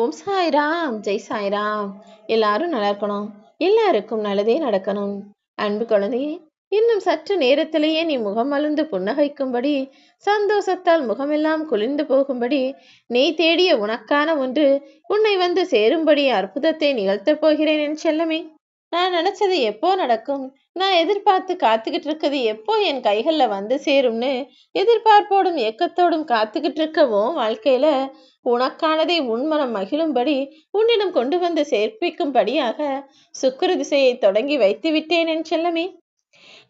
ஓம் சாய்ராம் ஜெய் சாய்ராம் எல்லாரும் நல்லா இருக்கணும் எல்லாருக்கும் நல்லதே நடக்கணும் அன்பு குழந்தையே இன்னும் சற்று நேரத்திலேயே நீ முகம் அழுந்து புன்னகைக்கும்படி சந்தோஷத்தால் முகமெல்லாம் குளிர்ந்து போகும்படி நீ தேடிய உனக்கான ஒன்று உன்னை வந்து சேரும்படி அற்புதத்தை நிகழ்த்தப் போகிறேன் என் செல்லமே நான் நினைச்சது எப்போ நடக்கும் நான் எதிர்பார்த்து காத்துக்கிட்டு இருக்கிறது எப்போ என் கைகளில் வந்து சேரும்னு எதிர்பார்ப்போடும் ஏக்கத்தோடும் காத்துக்கிட்டு இருக்கவும் வாழ்க்கையில உனக்கானதை உன்மனம் மகிழும்படி உன்னிடம் கொண்டு வந்து சேர்ப்பிக்கும்படியாக சுக்குரு திசையை தொடங்கி வைத்து விட்டேன் என் செல்லமே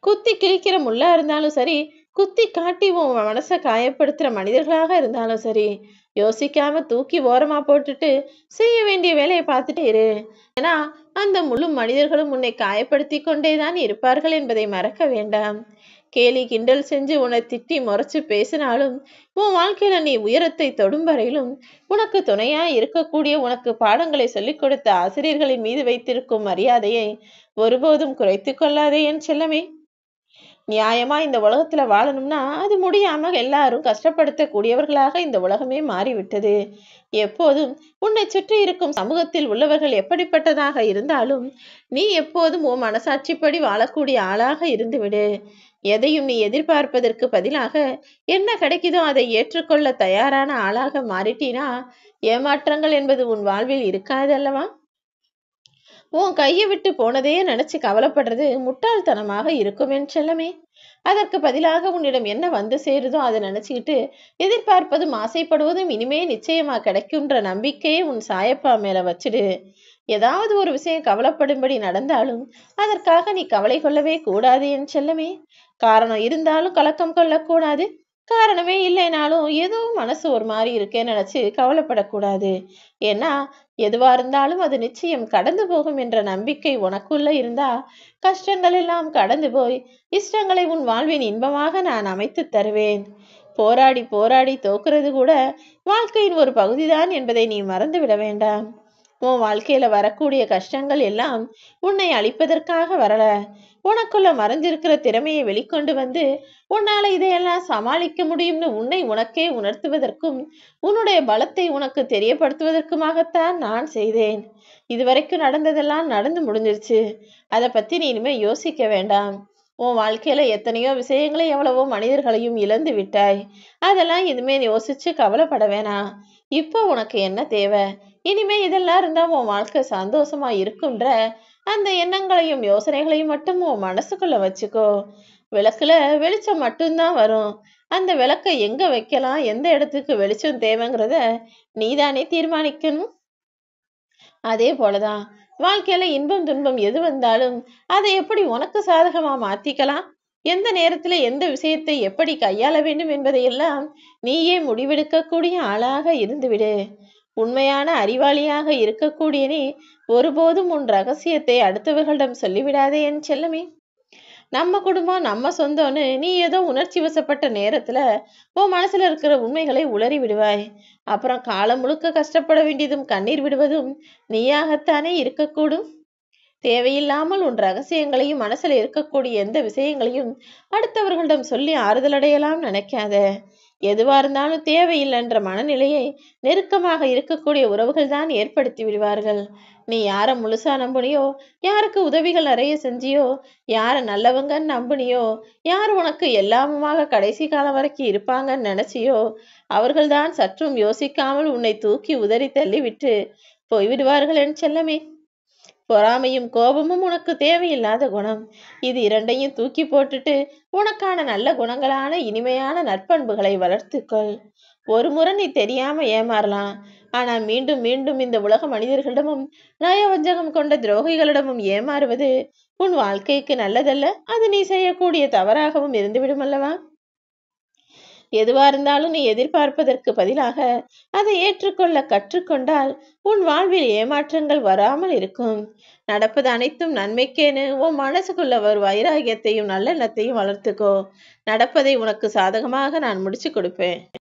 குத்தி கிழிக்கிற முள்ளா இருந்தாலும் சரி குத்தி காட்டி உன் மனசை காயப்படுத்துற மனிதர்களாக இருந்தாலும் சரி யோசிக்காம தூக்கி ஓரமா போட்டுட்டு செய்ய வேண்டிய வேலையை பார்த்துட்டு இரு ஏன்னா அந்த முழு மனிதர்களும் உன்னை காயப்படுத்தி கொண்டேதான் இருப்பார்கள் என்பதை மறக்க வேண்டாம் கேலி கிண்டல் செஞ்சு உன்னை திட்டி முறைச்சு பேசினாலும் உன் வாழ்க்கையில நீ உயரத்தை தொடும் வரையிலும் உனக்கு துணையா இருக்கக்கூடிய உனக்கு பாடங்களை சொல்லிக் கொடுத்த ஆசிரியர்களின் மீது வைத்திருக்கும் மரியாதையை ஒருபோதும் குறைத்து கொள்ளாதே என் செல்லமே நியாயமாக இந்த உலகத்தில் வாழணும்னா அது முடியாமல் எல்லாரும் கஷ்டப்படுத்தக்கூடியவர்களாக இந்த உலகமே மாறிவிட்டது எப்போதும் உன்னை சுற்றி இருக்கும் சமூகத்தில் உள்ளவர்கள் எப்படிப்பட்டதாக இருந்தாலும் நீ எப்போதும் உன் மனசாட்சிப்படி வாழக்கூடிய ஆளாக இருந்துவிடு எதையும் நீ எதிர்பார்ப்பதற்கு பதிலாக என்ன கிடைக்குதோ அதை ஏற்றுக்கொள்ள தயாரான ஆளாக மாறிட்டீனா ஏமாற்றங்கள் என்பது உன் வாழ்வில் இருக்காது அல்லவா உன் கையை விட்டு போனதையே நினைச்சு கவலைப்படுறது முட்டாள்தனமாக இருக்கும் என் செல்லமே அதற்கு பதிலாக உன்னிடம் என்ன வந்து சேருதோ அதை நினைச்சுக்கிட்டு எதிர்பார்ப்பதும் ஆசைப்படுவதும் இனிமே நிச்சயமா கிடைக்கும்ன்ற நம்பிக்கையே உன் சாயப்பா மேல வச்சுடு ஏதாவது ஒரு விஷயம் கவலைப்படும்படி நடந்தாலும் அதற்காக நீ கவலை கொள்ளவே கூடாது என் செல்லமே காரணம் இருந்தாலும் கலக்கம் கொள்ளக்கூடாது காரணமே இல்லைனாலும் ஏதோ மனசு ஒரு மாதிரி இருக்கேன்னு நினச்சி கவலைப்படக்கூடாது ஏன்னா எதுவாக இருந்தாலும் அது நிச்சயம் கடந்து போகும் என்ற நம்பிக்கை உனக்குள்ளே இருந்தா கஷ்டங்கள் எல்லாம் கடந்து போய் இஷ்டங்களை உன் வாழ்வின் இன்பமாக நான் அமைத்து தருவேன் போராடி போராடி தோக்குறது கூட வாழ்க்கையின் ஒரு பகுதிதான் என்பதை நீ மறந்துவிட வேண்டாம் உன் வாழ்க்கையில வரக்கூடிய கஷ்டங்கள் எல்லாம் உன்னை அழிப்பதற்காக வரல உனக்குள்ள மறைஞ்சிருக்கிற திறமையை வெளிக்கொண்டு வந்து உன்னால இதையெல்லாம் சமாளிக்க முடியும்னு உன்னை உனக்கே உணர்த்துவதற்கும் உன்னுடைய பலத்தை உனக்கு தெரியப்படுத்துவதற்குமாகத்தான் நான் செய்தேன் இதுவரைக்கும் நடந்ததெல்லாம் நடந்து முடிஞ்சிருச்சு அதை பத்தி நீ இனிமே யோசிக்க வேண்டாம் உன் வாழ்க்கையில எத்தனையோ விஷயங்களை எவ்வளவோ மனிதர்களையும் இழந்து விட்டாய் அதெல்லாம் இனிமே யோசிச்சு கவலைப்பட வேணாம் இப்போ உனக்கு என்ன தேவை இனிமே இதெல்லாம் இருந்தா உன் வாழ்க்கை சந்தோஷமா இருக்குன்ற அந்த எண்ணங்களையும் யோசனைகளையும் மட்டும் உன் மனசுக்குள்ள வச்சுக்கோ விளக்குல வெளிச்சம் மட்டும்தான் வரும் அந்த விளக்கை எங்க வைக்கலாம் எந்த இடத்துக்கு வெளிச்சம் தேவைங்கிறத நீதானே தீர்மானிக்கணும் அதே போலதான் வாழ்க்கையில இன்பம் துன்பம் எது வந்தாலும் அதை எப்படி உனக்கு சாதகமா மாத்திக்கலாம் எந்த நேரத்தில் எந்த விஷயத்தை எப்படி கையாள வேண்டும் என்பதையெல்லாம் நீயே முடிவெடுக்கக்கூடிய ஆளாக இருந்துவிடு உண்மையான அறிவாளியாக இருக்கக்கூடிய நீ ஒருபோதும் உன் ரகசியத்தை அடுத்தவர்களிடம் சொல்லிவிடாதே என் செல்லமே நம்ம குடும்பம் நம்ம சொந்தம்னு நீ ஏதோ உணர்ச்சி வசப்பட்ட நேரத்துல உன் மனசுல இருக்கிற உண்மைகளை உளறி விடுவாய் அப்புறம் காலம் முழுக்க கஷ்டப்பட வேண்டியதும் கண்ணீர் விடுவதும் நீயாகத்தானே இருக்கக்கூடும் தேவையில்லாமல் உன் ரகசியங்களையும் மனசில் இருக்கக்கூடிய எந்த விஷயங்களையும் அடுத்தவர்களிடம் சொல்லி ஆறுதலடையலாம் நினைக்காத எதுவா இருந்தாலும் தேவையில்லைன்ற மனநிலையை நெருக்கமாக இருக்கக்கூடிய உறவுகள் தான் ஏற்படுத்தி விடுவார்கள் நீ யாரை முழுசா நம்பினியோ யாருக்கு உதவிகள் நிறைய செஞ்சியோ யாரை நல்லவங்கன்னு நம்பினியோ யார் உனக்கு எல்லாமுமாக கடைசி காலம் வரைக்கும் இருப்பாங்கன்னு நினைச்சியோ அவர்கள்தான் சற்றும் யோசிக்காமல் உன்னை தூக்கி உதறி தள்ளிவிட்டு போய்விடுவார்கள் என் செல்லமே பொறாமையும் கோபமும் உனக்கு தேவையில்லாத குணம் இது இரண்டையும் தூக்கி போட்டுட்டு உனக்கான நல்ல குணங்களான இனிமையான நற்பண்புகளை வளர்த்துக்கொள் ஒரு முறை நீ தெரியாம ஏமாறலாம் ஆனா மீண்டும் மீண்டும் இந்த உலக மனிதர்களிடமும் நயவஞ்சகம் கொண்ட துரோகிகளிடமும் ஏமாறுவது உன் வாழ்க்கைக்கு நல்லதல்ல அது நீ செய்யக்கூடிய தவறாகவும் இருந்துவிடும் அல்லவா எதுவா இருந்தாலும் நீ எதிர்பார்ப்பதற்கு பதிலாக அதை ஏற்றுக்கொள்ள கற்றுக்கொண்டால் உன் வாழ்வில் ஏமாற்றங்கள் வராமல் இருக்கும் நடப்பது அனைத்தும் நன்மைக்கேன்னு உன் மனசுக்குள்ள ஒரு வைராகியத்தையும் நல்லெண்ணத்தையும் வளர்த்துக்கோ நடப்பதை உனக்கு சாதகமாக நான் முடிச்சு கொடுப்பேன்